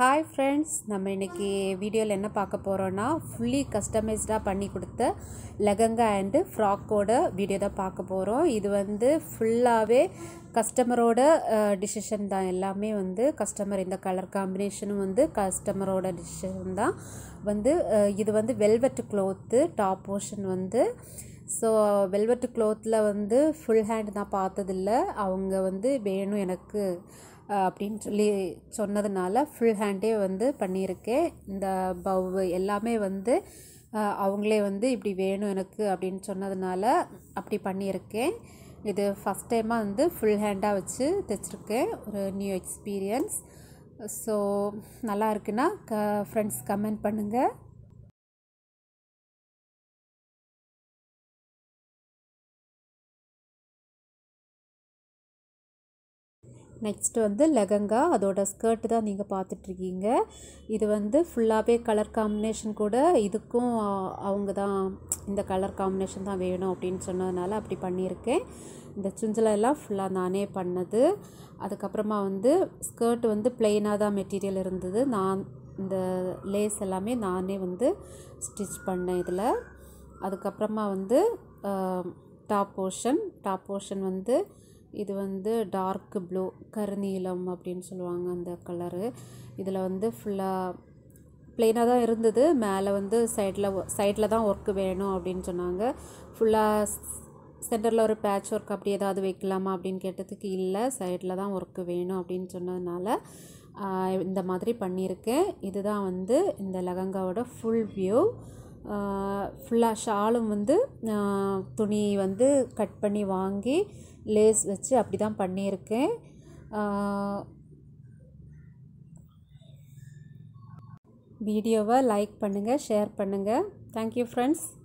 hi friends நம்ம இன்றைக்கி வீடியோவில் என்ன பார்க்க போகிறோன்னா ஃபுல்லி கஸ்டமைஸ்டாக பண்ணி கொடுத்த லெகங்கா அண்டு ஃப்ராக்கோட வீடியோ தான் பார்க்க போகிறோம் இது வந்து ஃபுல்லாகவே கஸ்டமரோட டிசிஷன் தான் எல்லாமே வந்து கஸ்டமர் இந்த கலர் காம்பினேஷனும் வந்து கஸ்டமரோட டிசிஷன் தான் வந்து இது வந்து வெல்வெட் க்ளோத்து டாப் போர்ஷன் வந்து ஸோ வெல்வெட் க்ளோத்தில் வந்து ஃபுல் ஹேண்ட் நான் பார்த்ததில்ல அவங்க வந்து வேணும் எனக்கு அப்படின்னு சொல்லி சொன்னதுனால ஃபுல் ஹேண்டே வந்து பண்ணியிருக்கேன் இந்த பவ் எல்லாமே வந்து அவங்களே வந்து இப்படி வேணும் எனக்கு அப்படின்னு சொன்னதுனால அப்படி பண்ணியிருக்கேன் இது ஃபஸ்ட் டைமாக வந்து ஃபுல் ஹேண்டாக வச்சு தைச்சிருக்கேன் ஒரு நியூ எக்ஸ்பீரியன்ஸ் ஸோ நல்லா இருக்குன்னா க ஃப்ரெண்ட்ஸ் கமெண்ட் பண்ணுங்கள் நெக்ஸ்ட் வந்து லெகங்கா அதோட ஸ்கர்ட் தான் நீங்கள் பார்த்துட்ருக்கீங்க இது வந்து ஃபுல்லாகவே கலர் காம்பினேஷன் கூட இதுக்கும் அவங்க தான் இந்த கலர் காம்பினேஷன் தான் வேணும் அப்படின்னு சொன்னதுனால அப்படி பண்ணியிருக்கேன் இந்த சுஞ்சலெல்லாம் ஃபுல்லாக நானே பண்ணது அதுக்கப்புறமா வந்து ஸ்கர்ட் வந்து பிளெயினாக தான் மெட்டீரியல் இருந்தது நான் இந்த லேஸ் எல்லாமே நானே வந்து ஸ்டிச் பண்ணேன் இதில் அதுக்கப்புறமா வந்து டாப் போர்ஷன் டாப் போர்ஷன் வந்து இது வந்து டார்க் ப்ளூ கருநீலம் அப்படின்னு சொல்லுவாங்க அந்த கலரு இதில் வந்து ஃபுல்லாக ப்ளெயினாக தான் இருந்தது மேலே வந்து சைடில் சைடில் தான் ஒர்க்கு வேணும் அப்படின்னு சொன்னாங்க ஃபுல்லாக சென்டரில் ஒரு பேட்ச் ஒர்க் அப்படி ஏதாவது வைக்கலாமா அப்படின்னு கேட்டதுக்கு இல்லை சைடில் தான் ஒர்க்கு வேணும் அப்படின்னு சொன்னதுனால இந்த மாதிரி பண்ணியிருக்கேன் இதுதான் வந்து இந்த லெகங்காவோட ஃபுல் வியூ ஃபுல்லாக ஷாலும் வந்து துணி வந்து கட் பண்ணி வாங்கி லேஸ் வச்சு அப்படி தான் பண்ணியிருக்கேன் வீடியோவை லைக் பண்ணுங்கள் ஷேர் பண்ணுங்கள் தேங்க்யூ ஃப்ரெண்ட்ஸ்